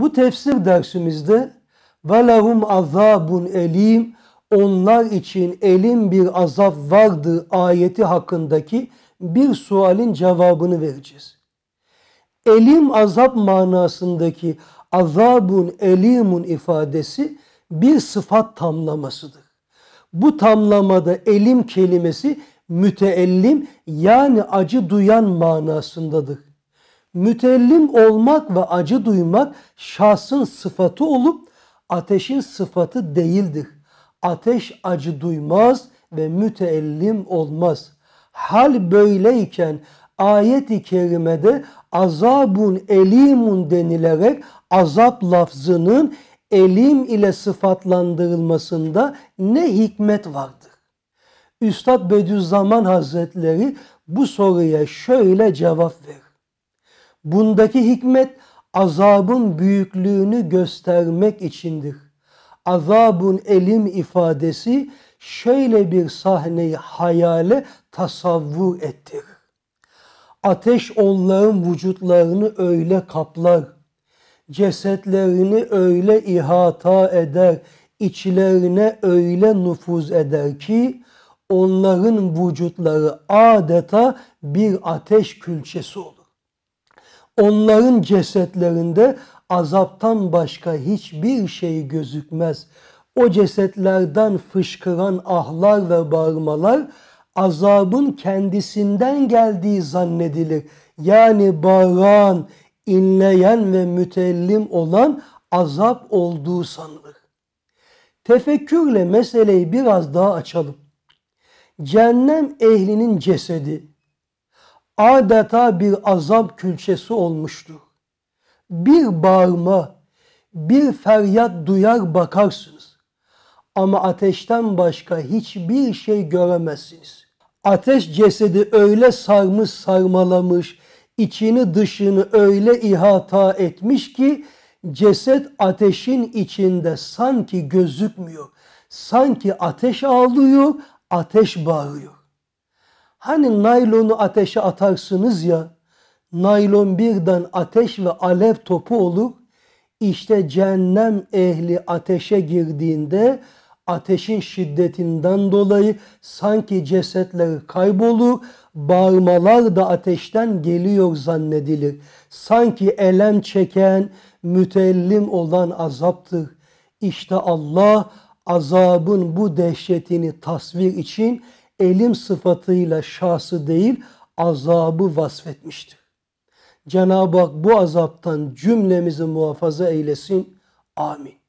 Bu tefsir dersimizde velehum azabun elim onlar için elim bir azap vardır ayeti hakkındaki bir sualin cevabını vereceğiz. Elim azap manasındaki azabun elimun ifadesi bir sıfat tamlamasıdır. Bu tamlamada elim kelimesi müteellim yani acı duyan manasındadır. Mütellim olmak ve acı duymak şahsın sıfatı olup ateşin sıfatı değildir. Ateş acı duymaz ve müteellim olmaz. Hal böyleyken ayet-i kerimede azabun elimun denilerek azap lafzının elim ile sıfatlandırılmasında ne hikmet vardır? Üstad Bediüzzaman Hazretleri bu soruya şöyle cevap verir. Bundaki hikmet azabın büyüklüğünü göstermek içindir. Azabun elim ifadesi şöyle bir sahneyi hayale tasavvur ettir. Ateş onların vücutlarını öyle kaplar, cesetlerini öyle ihata eder, içlerine öyle nüfuz eder ki onların vücutları adeta bir ateş külçesi olur. Onların cesetlerinde azaptan başka hiçbir şey gözükmez. O cesetlerden fışkıran ahlar ve bağırmalar azabın kendisinden geldiği zannedilir. Yani bağıran, inleyen ve mütellim olan azap olduğu sanılır. Tefekkürle meseleyi biraz daha açalım. Cennem ehlinin cesedi adeta bir azam külçesi olmuştur. Bir bağırma, bir feryat duyar bakarsınız. Ama ateşten başka hiçbir şey göremezsiniz. Ateş cesedi öyle sarmış sarmalamış, içini dışını öyle ihata etmiş ki ceset ateşin içinde sanki gözükmüyor. Sanki ateş ağlıyor, ateş bağırıyor. Hani naylonu ateşe atarsınız ya, naylon birden ateş ve alev topu olur. İşte cehennem ehli ateşe girdiğinde ateşin şiddetinden dolayı sanki cesetleri kaybolur, bağırmalar da ateşten geliyor zannedilir. Sanki elem çeken, mütellim olan azaptır. İşte Allah azabın bu dehşetini tasvir için elim sıfatıyla şahsı değil azabı vasfetmiştir. Cenab-ı Hak bu azaptan cümlemizi muhafaza eylesin. Amin.